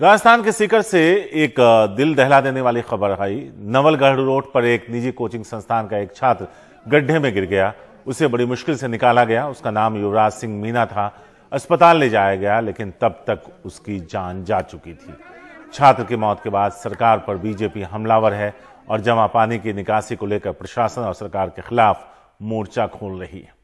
राजस्थान के सीकर से एक दिल दहला देने वाली खबर आई नवलगढ़ रोड पर एक निजी कोचिंग संस्थान का एक छात्र गड्ढे में गिर गया उसे बड़ी मुश्किल से निकाला गया उसका नाम युवराज सिंह मीना था अस्पताल ले जाया गया लेकिन तब तक उसकी जान जा चुकी थी छात्र की मौत के बाद सरकार पर बीजेपी हमलावर है और जमा पानी की निकासी को लेकर प्रशासन और सरकार के खिलाफ मोर्चा खोल रही है